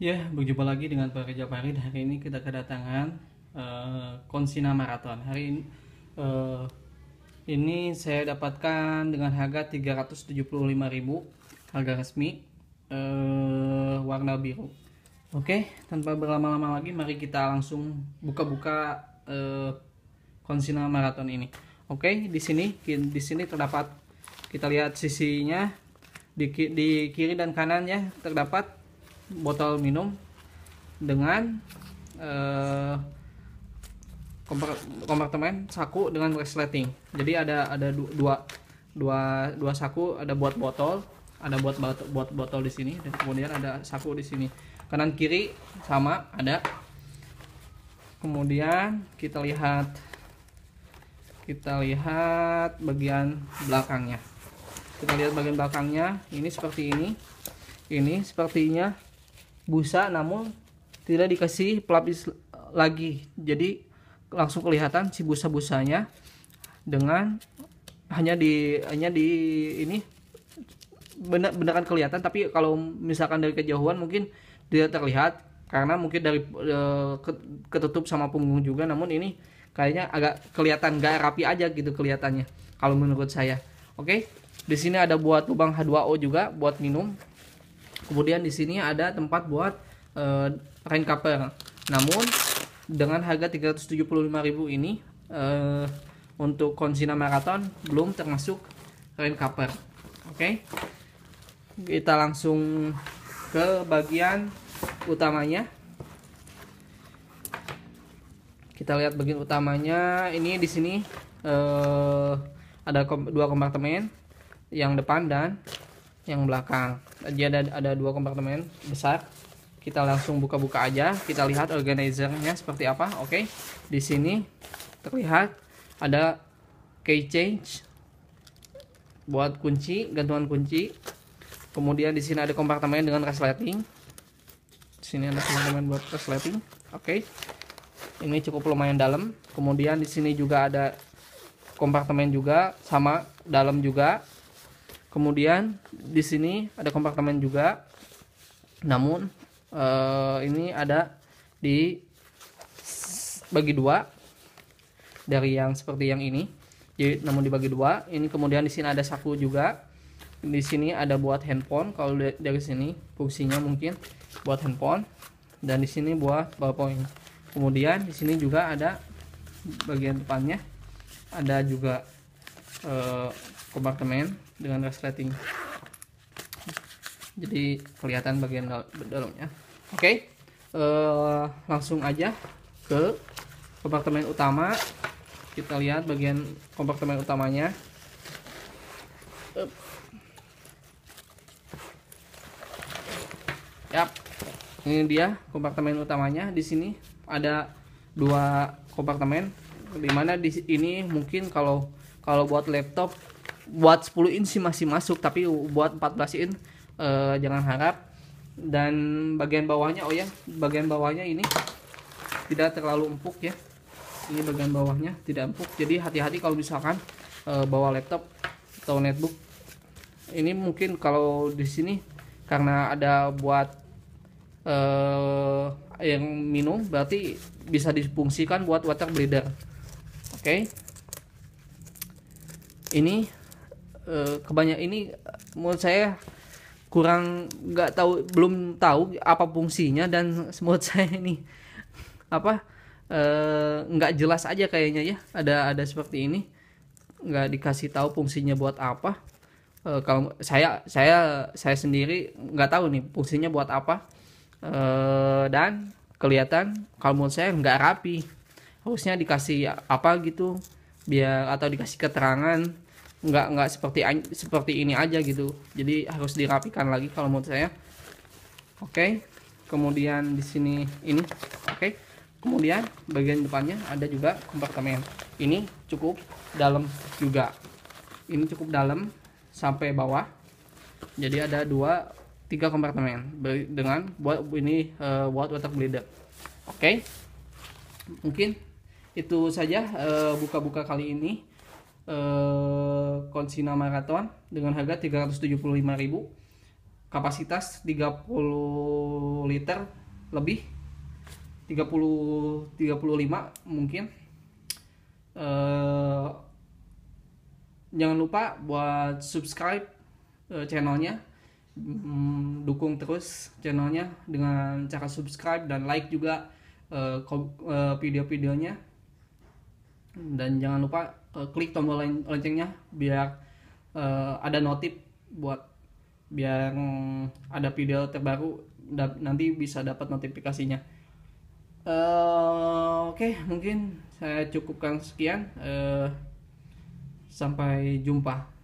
Ya, berjumpa lagi dengan Pak Reja Farid. Hari ini kita kedatangan uh, Konsina Marathon. Hari ini uh, ini saya dapatkan dengan harga 375.000, harga resmi uh, warna biru. Oke, tanpa berlama-lama lagi mari kita langsung buka-buka uh, Konsina Marathon ini. Oke, di sini di sini terdapat kita lihat sisinya di, di kiri dan kanan ya terdapat botol minum dengan uh, kompartemen saku dengan resleting. Jadi ada ada dua dua dua saku, ada buat botol, ada buat buat botol di sini dan kemudian ada saku di sini. Kanan kiri sama ada. Kemudian kita lihat kita lihat bagian belakangnya. Kita lihat bagian belakangnya, ini seperti ini. Ini sepertinya busa namun tidak dikasih pelapis lagi jadi langsung kelihatan si busa-busanya dengan hanya di hanya di ini benar kan kelihatan tapi kalau misalkan dari kejauhan mungkin tidak terlihat karena mungkin dari e, ketutup sama punggung juga namun ini kayaknya agak kelihatan gak rapi aja gitu kelihatannya kalau menurut saya oke di sini ada buat lubang H2O juga buat minum Kemudian di sini ada tempat buat uh, eh, rain cover. Namun dengan harga 375.000 ini uh, untuk konsina maraton belum termasuk rain cover. Oke. Okay? Kita langsung ke bagian utamanya. Kita lihat bagian utamanya. Ini di sini uh, ada dua kompartemen yang depan dan yang belakang Jadi ada ada dua kompartemen besar kita langsung buka-buka aja kita lihat organizernya seperti apa oke okay. di sini terlihat ada key change buat kunci gantungan kunci kemudian di sini ada kompartemen dengan resleting di sini ada kompartemen buat resleting oke okay. ini cukup lumayan dalam kemudian di sini juga ada kompartemen juga sama dalam juga kemudian di sini ada kompartemen juga namun eh, ini ada di bagi dua dari yang seperti yang ini jadi namun dibagi dua ini kemudian di sini ada saku juga di sini ada buat handphone kalau dari sini fungsinya mungkin buat handphone dan di sini buat powerpoint kemudian di sini juga ada bagian depannya ada juga eh, kompartemen dengan resleting jadi kelihatan bagian dalamnya oke okay. uh, eh, langsung aja ke kompartemen utama kita lihat bagian kompartemen utamanya Up. yap ini dia kompartemen utamanya di sini ada dua kompartemen dimana di ini mungkin kalau kalau buat laptop buat 10 inci masih masuk tapi buat 14 in uh, jangan harap dan bagian bawahnya oh ya bagian bawahnya ini tidak terlalu empuk ya ini bagian bawahnya tidak empuk jadi hati-hati kalau misalkan eh, bawa laptop atau netbook ini mungkin kalau di sini karena ada buat eh, yang minum berarti bisa difungsikan buat water breeder oke okay? ini uh, kebanyak ini menurut saya kurang nggak tahu belum tahu apa fungsinya dan menurut saya ini apa eh, nggak uh, jelas aja kayaknya ya ada ada seperti ini nggak dikasih tahu fungsinya buat apa uh, kalau saya saya saya sendiri nggak tahu nih fungsinya buat apa uh, dan kelihatan kalau menurut saya nggak rapi harusnya dikasih apa gitu biar atau dikasih keterangan nggak nggak seperti seperti ini aja gitu jadi harus dirapikan lagi kalau menurut saya oke kemudian di sini ini oke kemudian bagian depannya ada juga kompartemen ini cukup dalam juga ini cukup dalam sampai bawah jadi ada dua tiga kompartemen dengan buat ini uh, eh, buat water bleeder oke mungkin itu saja eh, buka-buka kali ini Konsina eh, maraton dengan harga 375.000 kapasitas 30 liter lebih 30 35 mungkin uh, jangan lupa buat subscribe uh, channelnya um, dukung terus channelnya dengan cara subscribe dan like juga uh, uh, video-videonya dan jangan lupa uh, klik tombol loncengnya biar uh, ada notif buat biar ada video terbaru nanti bisa dapat notifikasinya uh, oke okay, mungkin saya cukupkan sekian uh, sampai jumpa